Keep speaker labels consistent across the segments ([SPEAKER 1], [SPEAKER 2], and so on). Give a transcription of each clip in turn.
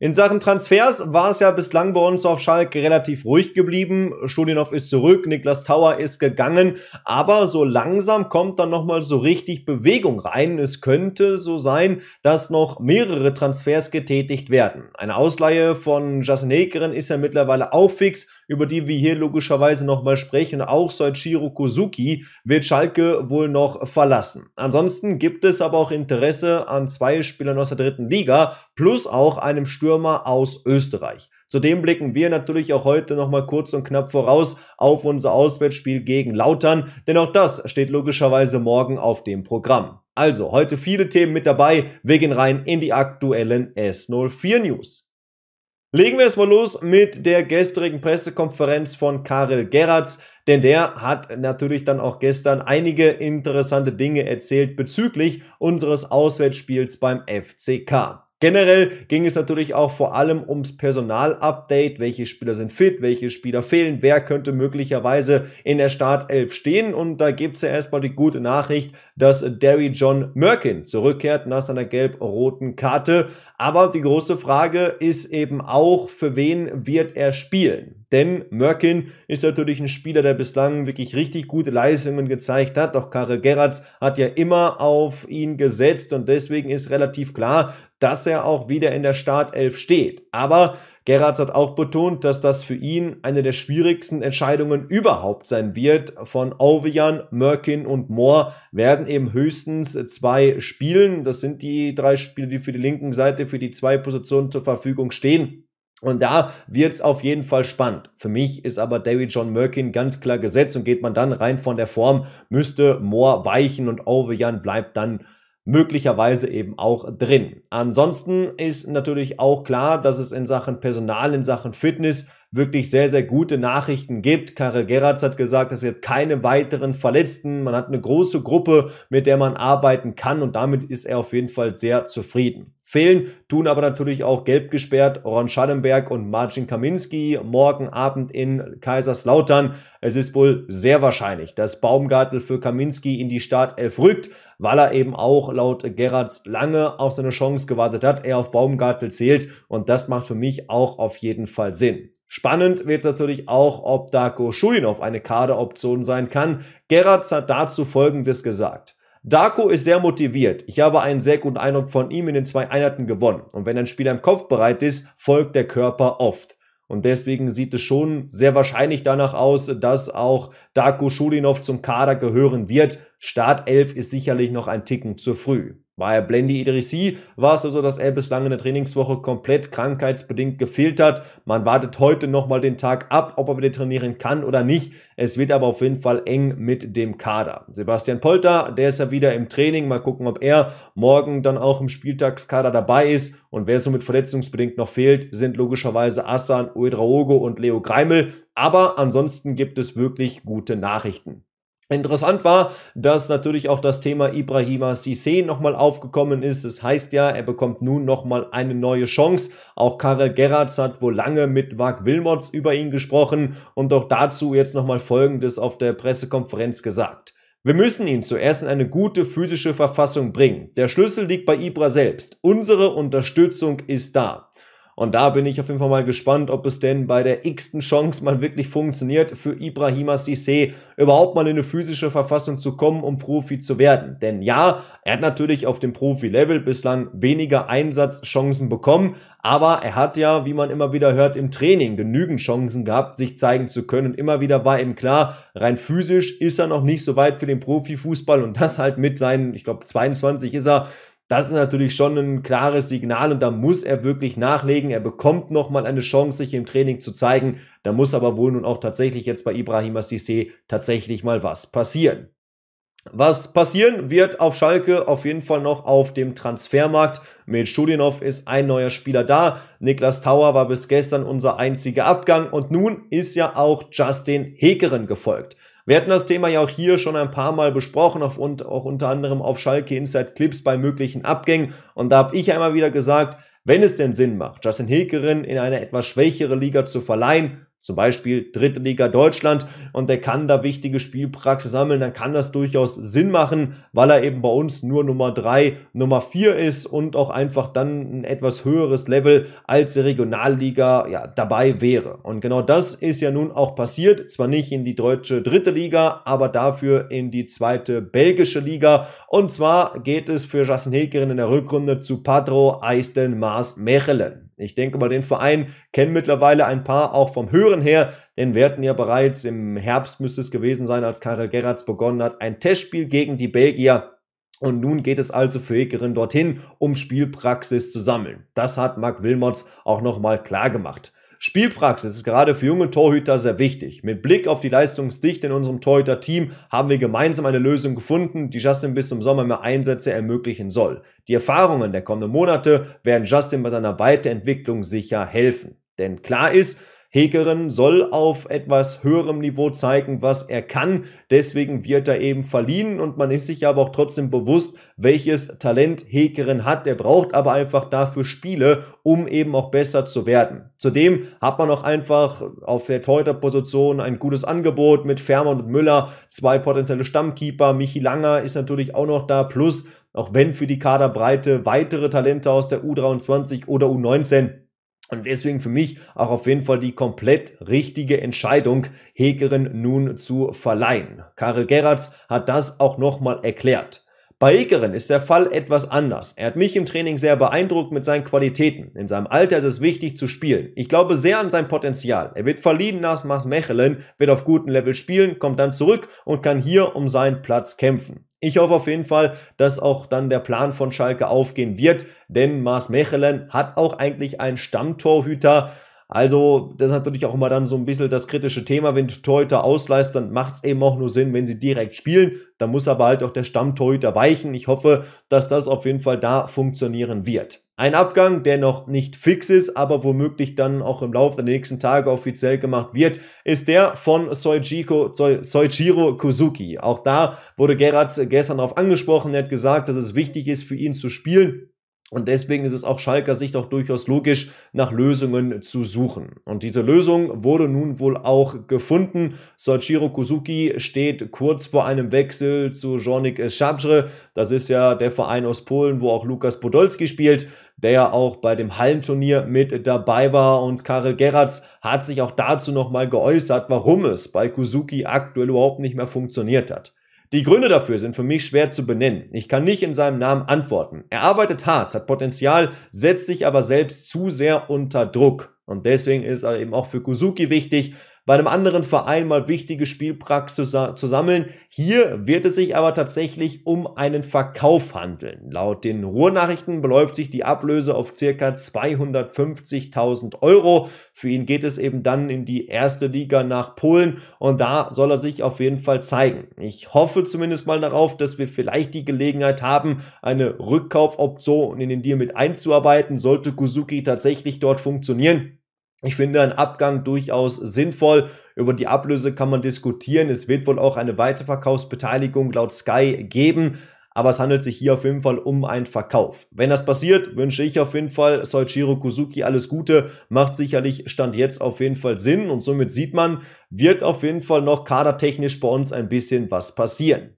[SPEAKER 1] In Sachen Transfers war es ja bislang bei uns auf Schalke relativ ruhig geblieben. Studienhoff ist zurück, Niklas Tauer ist gegangen, aber so langsam kommt dann nochmal so richtig Bewegung rein. Es könnte so sein, dass noch mehrere Transfers getätigt werden. Eine Ausleihe von Jasen Hekeren ist ja mittlerweile auch fix, über die wir hier logischerweise nochmal sprechen. Auch Soichiro Kozuki wird Schalke wohl noch verlassen. Ansonsten gibt es aber auch Interesse an zwei Spielern aus der dritten Liga plus auch einem Stürmer Stürmer aus Österreich. Zudem blicken wir natürlich auch heute nochmal kurz und knapp voraus auf unser Auswärtsspiel gegen Lautern, denn auch das steht logischerweise morgen auf dem Programm. Also, heute viele Themen mit dabei. Wir gehen rein in die aktuellen S04 News. Legen wir es mal los mit der gestrigen Pressekonferenz von Karel Gerrards, denn der hat natürlich dann auch gestern einige interessante Dinge erzählt bezüglich unseres Auswärtsspiels beim FCK. Generell ging es natürlich auch vor allem ums Personalupdate, welche Spieler sind fit, welche Spieler fehlen, wer könnte möglicherweise in der Startelf stehen. Und da gibt es ja erstmal die gute Nachricht, dass Derry John Merkin zurückkehrt nach seiner gelb-roten Karte. Aber die große Frage ist eben auch, für wen wird er spielen? Denn Mörkin ist natürlich ein Spieler, der bislang wirklich richtig gute Leistungen gezeigt hat. Doch Karel Gerrards hat ja immer auf ihn gesetzt und deswegen ist relativ klar, dass er auch wieder in der Startelf steht. Aber Gerrards hat auch betont, dass das für ihn eine der schwierigsten Entscheidungen überhaupt sein wird. Von Ovejan, Mörkin und Moore werden eben höchstens zwei spielen. Das sind die drei Spiele, die für die linken Seite für die zwei Positionen zur Verfügung stehen. Und da wird es auf jeden Fall spannend. Für mich ist aber David John Merkin ganz klar gesetzt und geht man dann rein von der Form, müsste Moore weichen und Ovejan bleibt dann möglicherweise eben auch drin. Ansonsten ist natürlich auch klar, dass es in Sachen Personal, in Sachen Fitness wirklich sehr, sehr gute Nachrichten gibt. Karel Geratz hat gesagt, es gibt keine weiteren Verletzten. Man hat eine große Gruppe, mit der man arbeiten kann und damit ist er auf jeden Fall sehr zufrieden fehlen, tun aber natürlich auch gelb gesperrt Ron Schallenberg und Marcin Kaminski morgen Abend in Kaiserslautern. Es ist wohl sehr wahrscheinlich, dass Baumgartel für Kaminski in die Startelf rückt, weil er eben auch laut Gerards lange auf seine Chance gewartet hat, er auf Baumgartel zählt und das macht für mich auch auf jeden Fall Sinn. Spannend wird es natürlich auch, ob Darko Schulinov eine Kaderoption sein kann. Gerards hat dazu Folgendes gesagt. Darko ist sehr motiviert. Ich habe einen sehr guten Eindruck von ihm in den zwei Einheiten gewonnen. Und wenn ein Spieler im Kopf bereit ist, folgt der Körper oft. Und deswegen sieht es schon sehr wahrscheinlich danach aus, dass auch Darko Schulinov zum Kader gehören wird. Startelf ist sicherlich noch ein Ticken zu früh. War er Blendy Idrissi, war es also, dass er bislang in der Trainingswoche komplett krankheitsbedingt gefehlt hat. Man wartet heute nochmal den Tag ab, ob er wieder trainieren kann oder nicht. Es wird aber auf jeden Fall eng mit dem Kader. Sebastian Polter, der ist ja wieder im Training. Mal gucken, ob er morgen dann auch im Spieltagskader dabei ist. Und wer somit verletzungsbedingt noch fehlt, sind logischerweise Assan, Uedraogo und Leo Greimel. Aber ansonsten gibt es wirklich gute Nachrichten. Interessant war, dass natürlich auch das Thema Ibrahima Sissé nochmal aufgekommen ist. Das heißt ja, er bekommt nun nochmal eine neue Chance. Auch Karel Gerrards hat wohl lange mit Mark Wilmots über ihn gesprochen und auch dazu jetzt nochmal Folgendes auf der Pressekonferenz gesagt. Wir müssen ihn zuerst in eine gute physische Verfassung bringen. Der Schlüssel liegt bei Ibra selbst. Unsere Unterstützung ist da. Und da bin ich auf jeden Fall mal gespannt, ob es denn bei der x-ten Chance mal wirklich funktioniert, für Ibrahima Sissé überhaupt mal in eine physische Verfassung zu kommen, um Profi zu werden. Denn ja, er hat natürlich auf dem Profi-Level bislang weniger Einsatzchancen bekommen, aber er hat ja, wie man immer wieder hört, im Training genügend Chancen gehabt, sich zeigen zu können. Und immer wieder war ihm klar, rein physisch ist er noch nicht so weit für den Profifußball und das halt mit seinen, ich glaube, 22 ist er, das ist natürlich schon ein klares Signal und da muss er wirklich nachlegen. Er bekommt nochmal eine Chance, sich im Training zu zeigen. Da muss aber wohl nun auch tatsächlich jetzt bei Ibrahim Assise tatsächlich mal was passieren. Was passieren wird auf Schalke auf jeden Fall noch auf dem Transfermarkt. Mit Studinov ist ein neuer Spieler da. Niklas Tauer war bis gestern unser einziger Abgang und nun ist ja auch Justin Hekeren gefolgt. Wir hatten das Thema ja auch hier schon ein paar Mal besprochen, auf, und auch unter anderem auf Schalke Inside Clips bei möglichen Abgängen. Und da habe ich einmal wieder gesagt, wenn es denn Sinn macht, Justin Hilkerin in eine etwas schwächere Liga zu verleihen, zum Beispiel Dritte Liga Deutschland und der kann da wichtige Spielpraxis sammeln, dann kann das durchaus Sinn machen, weil er eben bei uns nur Nummer drei, Nummer vier ist und auch einfach dann ein etwas höheres Level als die Regionalliga ja, dabei wäre. Und genau das ist ja nun auch passiert, zwar nicht in die deutsche dritte Liga, aber dafür in die zweite belgische Liga. Und zwar geht es für Jassen Hilkerin in der Rückrunde zu Padro Eisten Maas Mechelen. Ich denke mal, den Verein kennen mittlerweile ein paar, auch vom Hören her, denn wir hatten ja bereits im Herbst, müsste es gewesen sein, als Karel Gerrards begonnen hat, ein Testspiel gegen die Belgier. Und nun geht es also für Ekerin dorthin, um Spielpraxis zu sammeln. Das hat Marc Wilmots auch nochmal klar gemacht. Spielpraxis ist gerade für junge Torhüter sehr wichtig. Mit Blick auf die Leistungsdichte in unserem Torhüter-Team haben wir gemeinsam eine Lösung gefunden, die Justin bis zum Sommer mehr Einsätze ermöglichen soll. Die Erfahrungen der kommenden Monate werden Justin bei seiner Weiterentwicklung sicher helfen. Denn klar ist, Hegeren soll auf etwas höherem Niveau zeigen, was er kann. Deswegen wird er eben verliehen und man ist sich aber auch trotzdem bewusst, welches Talent Hegeren hat. Er braucht aber einfach dafür Spiele, um eben auch besser zu werden. Zudem hat man auch einfach auf der Teuter-Position ein gutes Angebot mit Fährmann und Müller, zwei potenzielle Stammkeeper. Michi Langer ist natürlich auch noch da, plus auch wenn für die Kaderbreite weitere Talente aus der U23 oder U19 und deswegen für mich auch auf jeden Fall die komplett richtige Entscheidung, Hegerin nun zu verleihen. Karel Gerards hat das auch nochmal erklärt. Bei Ekeren ist der Fall etwas anders. Er hat mich im Training sehr beeindruckt mit seinen Qualitäten. In seinem Alter ist es wichtig zu spielen. Ich glaube sehr an sein Potenzial. Er wird verliehen nach Mechelen, wird auf gutem Level spielen, kommt dann zurück und kann hier um seinen Platz kämpfen. Ich hoffe auf jeden Fall, dass auch dann der Plan von Schalke aufgehen wird, denn Maas Mechelen hat auch eigentlich einen Stammtorhüter, also, das ist natürlich auch immer dann so ein bisschen das kritische Thema. Wenn du Torhüter ausleist, dann macht es eben auch nur Sinn, wenn sie direkt spielen. Da muss aber halt auch der Stammtorhüter weichen. Ich hoffe, dass das auf jeden Fall da funktionieren wird. Ein Abgang, der noch nicht fix ist, aber womöglich dann auch im Laufe der nächsten Tage offiziell gemacht wird, ist der von Soichiko, Soichiro Kuzuki. Auch da wurde Gerards gestern darauf angesprochen. Er hat gesagt, dass es wichtig ist, für ihn zu spielen. Und deswegen ist es auch Schalker Sicht auch durchaus logisch, nach Lösungen zu suchen. Und diese Lösung wurde nun wohl auch gefunden. Soichiro Kuzuki steht kurz vor einem Wechsel zu Jornik Szabrze. Das ist ja der Verein aus Polen, wo auch Lukas Podolski spielt der ja auch bei dem Hallenturnier mit dabei war. Und Karel Geratz hat sich auch dazu nochmal geäußert, warum es bei Kuzuki aktuell überhaupt nicht mehr funktioniert hat. Die Gründe dafür sind für mich schwer zu benennen. Ich kann nicht in seinem Namen antworten. Er arbeitet hart, hat Potenzial, setzt sich aber selbst zu sehr unter Druck. Und deswegen ist er eben auch für Kuzuki wichtig, bei einem anderen Verein mal wichtige Spielpraxis zu sammeln. Hier wird es sich aber tatsächlich um einen Verkauf handeln. Laut den Ruhrnachrichten beläuft sich die Ablöse auf circa 250.000 Euro. Für ihn geht es eben dann in die erste Liga nach Polen und da soll er sich auf jeden Fall zeigen. Ich hoffe zumindest mal darauf, dass wir vielleicht die Gelegenheit haben, eine Rückkaufoption in den Deal mit einzuarbeiten, sollte Kuzuki tatsächlich dort funktionieren ich finde einen Abgang durchaus sinnvoll. Über die Ablöse kann man diskutieren. Es wird wohl auch eine Weiterverkaufsbeteiligung laut Sky geben. Aber es handelt sich hier auf jeden Fall um einen Verkauf. Wenn das passiert, wünsche ich auf jeden Fall Soichiro Kuzuki alles Gute. Macht sicherlich Stand jetzt auf jeden Fall Sinn. Und somit sieht man, wird auf jeden Fall noch kadertechnisch bei uns ein bisschen was passieren.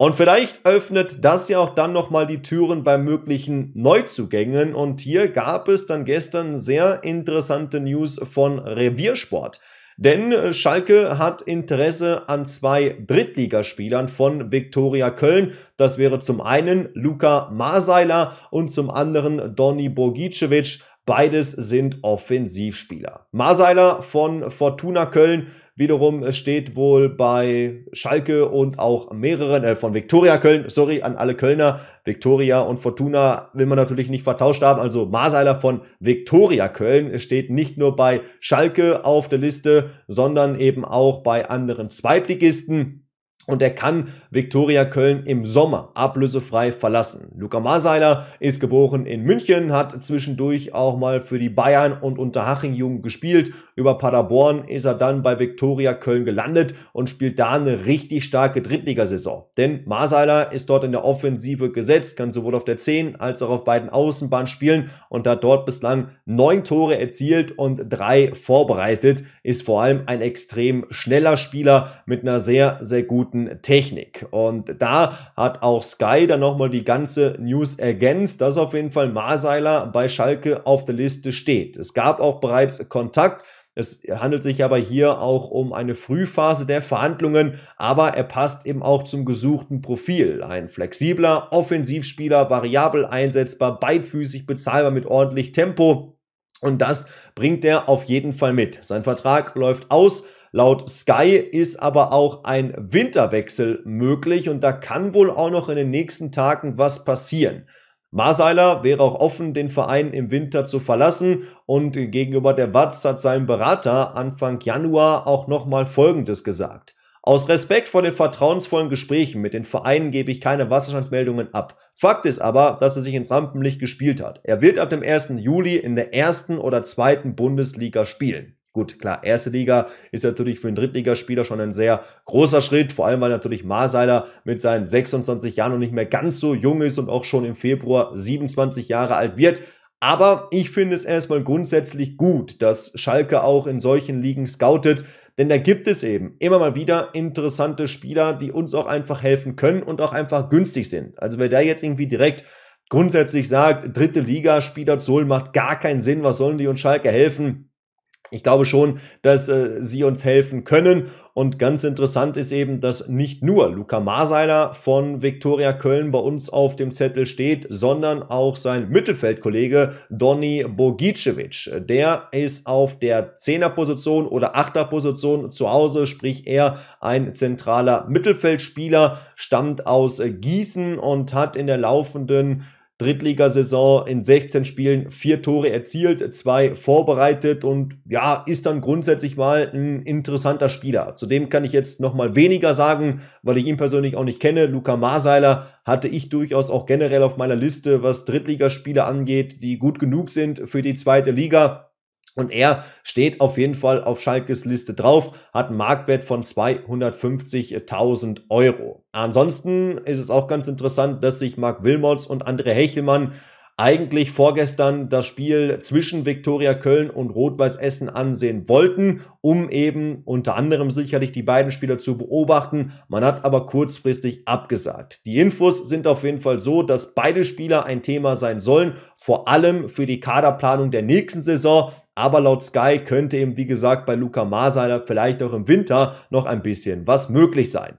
[SPEAKER 1] Und vielleicht öffnet das ja auch dann nochmal die Türen bei möglichen Neuzugängen. Und hier gab es dann gestern sehr interessante News von Reviersport. Denn äh, Schalke hat Interesse an zwei Drittligaspielern von Viktoria Köln. Das wäre zum einen Luca Marseiler und zum anderen Donny Bogicevic. Beides sind Offensivspieler. Marseiler von Fortuna Köln Wiederum steht wohl bei Schalke und auch mehreren, äh, von Viktoria Köln, sorry, an alle Kölner. Viktoria und Fortuna will man natürlich nicht vertauscht haben. Also Marseiler von Viktoria Köln steht nicht nur bei Schalke auf der Liste, sondern eben auch bei anderen Zweitligisten. Und er kann Viktoria Köln im Sommer ablösefrei verlassen. Luca Marseiler ist geboren in München, hat zwischendurch auch mal für die Bayern und Unterhaching Jugend gespielt über Paderborn ist er dann bei Viktoria Köln gelandet und spielt da eine richtig starke Drittligasaison. Denn Marseiler ist dort in der Offensive gesetzt, kann sowohl auf der 10 als auch auf beiden Außenbahnen spielen und hat dort bislang neun Tore erzielt und drei vorbereitet. Ist vor allem ein extrem schneller Spieler mit einer sehr, sehr guten Technik. Und da hat auch Sky dann nochmal die ganze News ergänzt, dass auf jeden Fall Marseiler bei Schalke auf der Liste steht. Es gab auch bereits Kontakt es handelt sich aber hier auch um eine Frühphase der Verhandlungen, aber er passt eben auch zum gesuchten Profil. Ein flexibler Offensivspieler, variabel einsetzbar, beidfüßig bezahlbar mit ordentlich Tempo. Und das bringt er auf jeden Fall mit. Sein Vertrag läuft aus. Laut Sky ist aber auch ein Winterwechsel möglich und da kann wohl auch noch in den nächsten Tagen was passieren. Marseiler wäre auch offen, den Verein im Winter zu verlassen und gegenüber der Watz hat sein Berater Anfang Januar auch nochmal Folgendes gesagt. Aus Respekt vor den vertrauensvollen Gesprächen mit den Vereinen gebe ich keine Wasserstandsmeldungen ab. Fakt ist aber, dass er sich ins Rampenlicht gespielt hat. Er wird ab dem 1. Juli in der ersten oder zweiten Bundesliga spielen. Gut, klar, erste Liga ist natürlich für einen Drittligaspieler schon ein sehr großer Schritt, vor allem weil natürlich Marseiler mit seinen 26 Jahren noch nicht mehr ganz so jung ist und auch schon im Februar 27 Jahre alt wird. Aber ich finde es erstmal grundsätzlich gut, dass Schalke auch in solchen Ligen scoutet, denn da gibt es eben immer mal wieder interessante Spieler, die uns auch einfach helfen können und auch einfach günstig sind. Also wer da jetzt irgendwie direkt grundsätzlich sagt, dritte Liga, Spieler zu holen, macht gar keinen Sinn, was sollen die uns Schalke helfen? ich glaube schon, dass äh, sie uns helfen können. Und ganz interessant ist eben, dass nicht nur Luca Marseiler von Viktoria Köln bei uns auf dem Zettel steht, sondern auch sein Mittelfeldkollege Donny Bogicevic. Der ist auf der Zehnerposition oder Achterposition zu Hause, sprich er ein zentraler Mittelfeldspieler, stammt aus Gießen und hat in der laufenden Drittligasaison in 16 Spielen vier Tore erzielt, zwei vorbereitet und ja, ist dann grundsätzlich mal ein interessanter Spieler. Zudem kann ich jetzt nochmal weniger sagen, weil ich ihn persönlich auch nicht kenne. Luca Marseiler hatte ich durchaus auch generell auf meiner Liste, was Drittligaspiele angeht, die gut genug sind für die zweite Liga. Und er steht auf jeden Fall auf Schalkes Liste drauf, hat einen Marktwert von 250.000 Euro. Ansonsten ist es auch ganz interessant, dass sich Marc Wilmots und André Hechelmann eigentlich vorgestern das Spiel zwischen Viktoria Köln und Rot-Weiß Essen ansehen wollten, um eben unter anderem sicherlich die beiden Spieler zu beobachten. Man hat aber kurzfristig abgesagt. Die Infos sind auf jeden Fall so, dass beide Spieler ein Thema sein sollen, vor allem für die Kaderplanung der nächsten Saison. Aber laut Sky könnte eben, wie gesagt, bei Luca Marseiler vielleicht auch im Winter noch ein bisschen was möglich sein.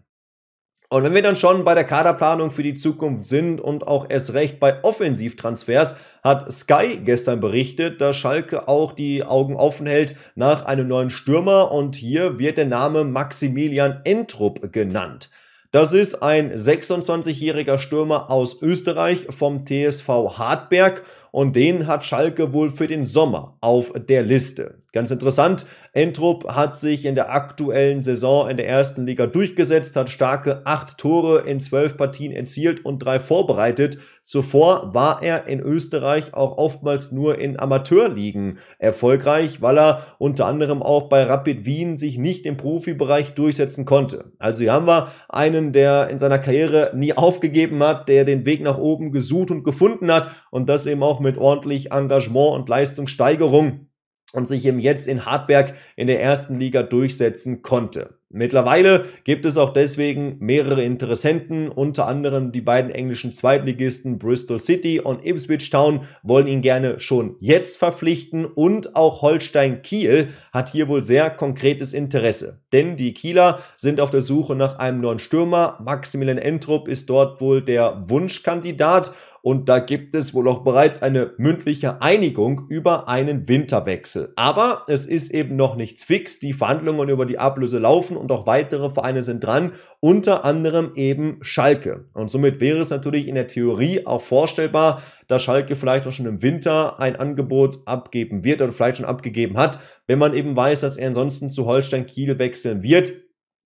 [SPEAKER 1] Und wenn wir dann schon bei der Kaderplanung für die Zukunft sind und auch erst recht bei Offensivtransfers, hat Sky gestern berichtet, dass Schalke auch die Augen offen hält nach einem neuen Stürmer und hier wird der Name Maximilian Entrup genannt. Das ist ein 26-jähriger Stürmer aus Österreich vom TSV Hartberg und den hat Schalke wohl für den Sommer auf der Liste. Ganz interessant, Entrup hat sich in der aktuellen Saison in der ersten Liga durchgesetzt, hat starke acht Tore in zwölf Partien erzielt und drei vorbereitet. Zuvor war er in Österreich auch oftmals nur in Amateurligen erfolgreich, weil er unter anderem auch bei Rapid Wien sich nicht im Profibereich durchsetzen konnte. Also hier haben wir einen, der in seiner Karriere nie aufgegeben hat, der den Weg nach oben gesucht und gefunden hat und das eben auch mit ordentlich Engagement und Leistungssteigerung und sich eben jetzt in Hartberg in der ersten Liga durchsetzen konnte. Mittlerweile gibt es auch deswegen mehrere Interessenten, unter anderem die beiden englischen Zweitligisten Bristol City und Ipswich Town wollen ihn gerne schon jetzt verpflichten und auch Holstein Kiel hat hier wohl sehr konkretes Interesse. Denn die Kieler sind auf der Suche nach einem neuen Stürmer, Maximilian Entrup ist dort wohl der Wunschkandidat und da gibt es wohl auch bereits eine mündliche Einigung über einen Winterwechsel. Aber es ist eben noch nichts fix. Die Verhandlungen über die Ablöse laufen und auch weitere Vereine sind dran, unter anderem eben Schalke. Und somit wäre es natürlich in der Theorie auch vorstellbar, dass Schalke vielleicht auch schon im Winter ein Angebot abgeben wird oder vielleicht schon abgegeben hat, wenn man eben weiß, dass er ansonsten zu Holstein Kiel wechseln wird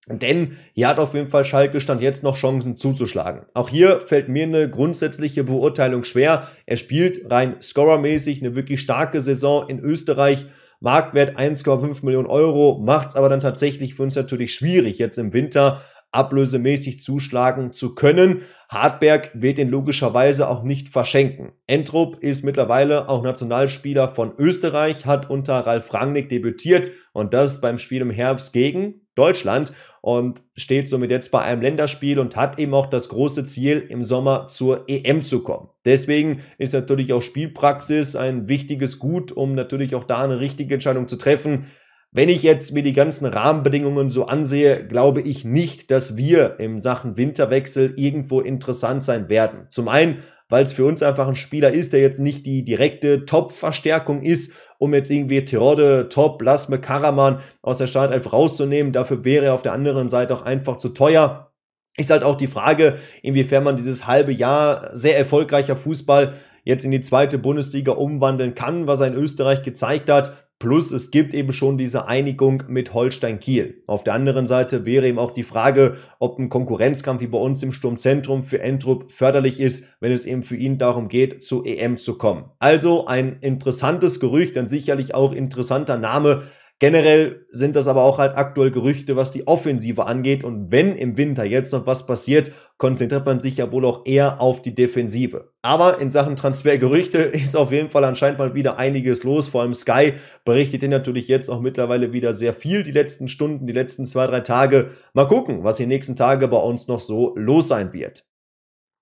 [SPEAKER 1] denn hier hat auf jeden Fall Schalke Stand jetzt noch Chancen zuzuschlagen. Auch hier fällt mir eine grundsätzliche Beurteilung schwer. Er spielt rein scorermäßig eine wirklich starke Saison in Österreich. Marktwert 1,5 Millionen Euro, macht es aber dann tatsächlich für uns natürlich schwierig, jetzt im Winter ablösemäßig zuschlagen zu können. Hartberg wird ihn logischerweise auch nicht verschenken. Entrup ist mittlerweile auch Nationalspieler von Österreich, hat unter Ralf Rangnick debütiert und das beim Spiel im Herbst gegen Deutschland und steht somit jetzt bei einem Länderspiel und hat eben auch das große Ziel, im Sommer zur EM zu kommen. Deswegen ist natürlich auch Spielpraxis ein wichtiges Gut, um natürlich auch da eine richtige Entscheidung zu treffen. Wenn ich jetzt mir die ganzen Rahmenbedingungen so ansehe, glaube ich nicht, dass wir im Sachen Winterwechsel irgendwo interessant sein werden. Zum einen, weil es für uns einfach ein Spieler ist, der jetzt nicht die direkte Top-Verstärkung ist um jetzt irgendwie Tirode, Top, Lasme, Karaman aus der Startelf rauszunehmen. Dafür wäre er auf der anderen Seite auch einfach zu teuer. Ist halt auch die Frage, inwiefern man dieses halbe Jahr sehr erfolgreicher Fußball jetzt in die zweite Bundesliga umwandeln kann, was er in Österreich gezeigt hat. Plus es gibt eben schon diese Einigung mit Holstein Kiel. Auf der anderen Seite wäre eben auch die Frage, ob ein Konkurrenzkampf wie bei uns im Sturmzentrum für Entrup förderlich ist, wenn es eben für ihn darum geht, zu EM zu kommen. Also ein interessantes Gerücht, ein sicherlich auch interessanter Name Generell sind das aber auch halt aktuell Gerüchte, was die Offensive angeht. Und wenn im Winter jetzt noch was passiert, konzentriert man sich ja wohl auch eher auf die Defensive. Aber in Sachen Transfergerüchte ist auf jeden Fall anscheinend mal wieder einiges los. Vor allem Sky berichtet hier natürlich jetzt auch mittlerweile wieder sehr viel die letzten Stunden, die letzten zwei, drei Tage. Mal gucken, was die nächsten Tage bei uns noch so los sein wird.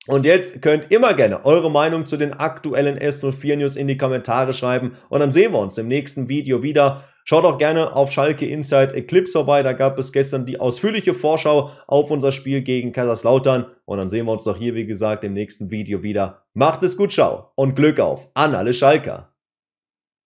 [SPEAKER 1] Und jetzt könnt immer gerne eure Meinung zu den aktuellen S04 News in die Kommentare schreiben und dann sehen wir uns im nächsten Video wieder. Schaut auch gerne auf Schalke Inside Eclipse vorbei. Da gab es gestern die ausführliche Vorschau auf unser Spiel gegen Kaiserslautern. Und dann sehen wir uns doch hier, wie gesagt, im nächsten Video wieder. Macht es gut, ciao und Glück auf an alle Schalker.